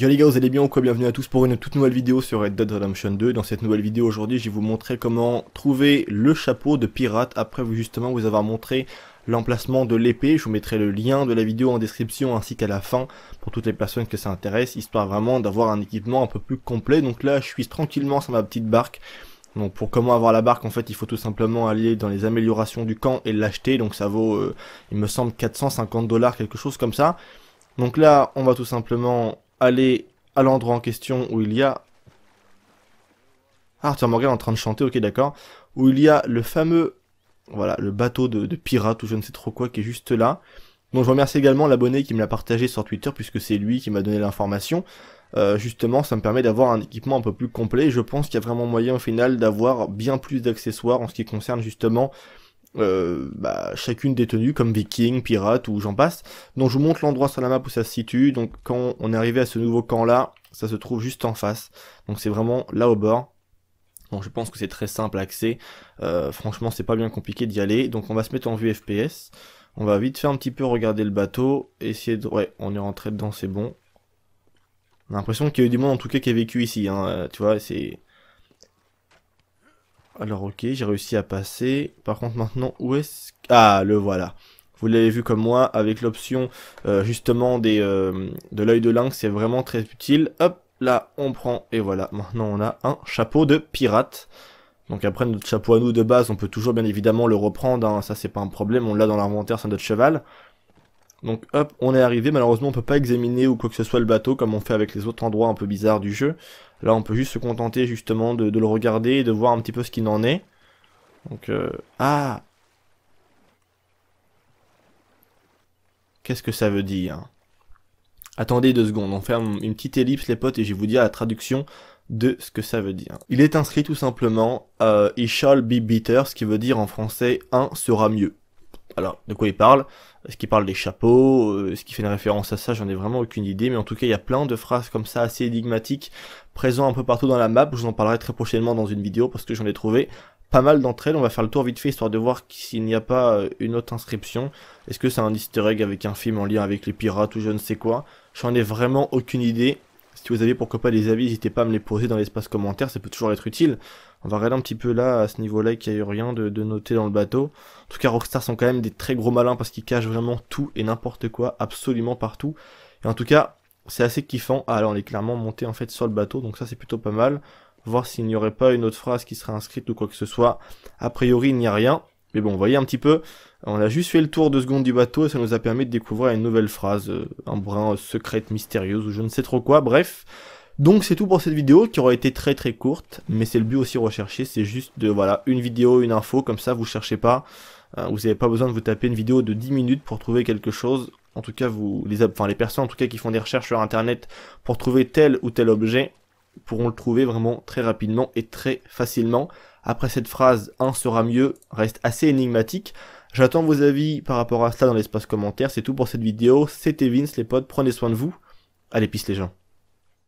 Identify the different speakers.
Speaker 1: Yo les gars, vous allez bien ou quoi Bienvenue à tous pour une toute nouvelle vidéo sur Red Dead Redemption 2. Dans cette nouvelle vidéo aujourd'hui, je vais vous montrer comment trouver le chapeau de pirate après vous justement vous avoir montré l'emplacement de l'épée. Je vous mettrai le lien de la vidéo en description ainsi qu'à la fin pour toutes les personnes que ça intéresse, histoire vraiment d'avoir un équipement un peu plus complet. Donc là, je suis tranquillement sur ma petite barque. Donc pour comment avoir la barque, en fait, il faut tout simplement aller dans les améliorations du camp et l'acheter. Donc ça vaut, euh, il me semble, 450 dollars, quelque chose comme ça. Donc là, on va tout simplement aller à l'endroit en question où il y a... Arthur Morgan en train de chanter, ok d'accord. Où il y a le fameux... Voilà, le bateau de, de pirate ou je ne sais trop quoi qui est juste là. Donc je remercie également l'abonné qui me l'a partagé sur Twitter puisque c'est lui qui m'a donné l'information. Euh, justement, ça me permet d'avoir un équipement un peu plus complet. Je pense qu'il y a vraiment moyen au final d'avoir bien plus d'accessoires en ce qui concerne justement euh, bah, chacune des tenues comme viking, pirate ou j'en passe. Donc je vous montre l'endroit sur la map où ça se situe. Donc quand on est arrivé à ce nouveau camp là, ça se trouve juste en face. Donc c'est vraiment là au bord. Donc je pense que c'est très simple à accès. Euh, franchement c'est pas bien compliqué d'y aller. Donc on va se mettre en vue FPS. On va vite faire un petit peu regarder le bateau. Essayer de... Ouais, on est rentré dedans, c'est bon. On a l'impression qu'il y a eu du monde en tout cas qui a vécu ici. Hein. Euh, tu vois, c'est... Alors ok, j'ai réussi à passer. Par contre maintenant, où est-ce... Ah, le voilà. Vous l'avez vu comme moi, avec l'option euh, justement des, euh, de l'œil de lynx, c'est vraiment très utile. Hop, là, on prend, et voilà. Maintenant, on a un chapeau de pirate. Donc après, notre chapeau à nous de base, on peut toujours bien évidemment le reprendre, hein. ça c'est pas un problème, on l'a dans l'inventaire, c'est notre cheval. Donc hop, on est arrivé, malheureusement on peut pas examiner ou quoi que ce soit le bateau comme on fait avec les autres endroits un peu bizarres du jeu. Là on peut juste se contenter justement de, le regarder et de voir un petit peu ce qu'il en est. Donc euh... Ah Qu'est-ce que ça veut dire Attendez deux secondes, on ferme une petite ellipse les potes et je vais vous dire la traduction de ce que ça veut dire. Il est inscrit tout simplement euh, « He shall be better », ce qui veut dire en français « un sera mieux ». Alors, de quoi il parle est-ce qu'il parle des chapeaux euh, Est-ce qu'il fait une référence à ça J'en ai vraiment aucune idée. Mais en tout cas, il y a plein de phrases comme ça assez énigmatiques, présentes un peu partout dans la map. Je vous en parlerai très prochainement dans une vidéo parce que j'en ai trouvé pas mal d'entre elles. On va faire le tour vite fait histoire de voir s'il n'y a pas euh, une autre inscription. Est-ce que c'est un easter egg avec un film en lien avec les pirates ou je ne sais quoi J'en ai vraiment aucune idée. Si vous avez pourquoi pas des avis, n'hésitez pas à me les poser dans l'espace commentaire, ça peut toujours être utile. On va regarder un petit peu là, à ce niveau-là, qu'il n'y a eu rien de, de, noté dans le bateau. En tout cas, Rockstar sont quand même des très gros malins parce qu'ils cachent vraiment tout et n'importe quoi, absolument partout. Et en tout cas, c'est assez kiffant. Ah, alors on est clairement monté en fait sur le bateau, donc ça c'est plutôt pas mal. Voir s'il n'y aurait pas une autre phrase qui serait inscrite ou quoi que ce soit. A priori, il n'y a rien. Mais bon, vous voyez un petit peu, on a juste fait le tour de seconde du bateau et ça nous a permis de découvrir une nouvelle phrase, euh, un brin secrète, mystérieuse ou je ne sais trop quoi, bref. Donc c'est tout pour cette vidéo qui aurait été très très courte, mais c'est le but aussi recherché, c'est juste de voilà une vidéo, une info, comme ça vous cherchez pas, euh, vous n'avez pas besoin de vous taper une vidéo de 10 minutes pour trouver quelque chose. En tout cas, vous les, enfin, les personnes en tout cas qui font des recherches sur internet pour trouver tel ou tel objet pourront le trouver vraiment très rapidement et très facilement après cette phrase un sera mieux reste assez énigmatique. J'attends vos avis par rapport à ça dans l'espace commentaire. C'est tout pour cette vidéo. C'était Vince les potes, prenez soin de vous. Allez, pisse les gens.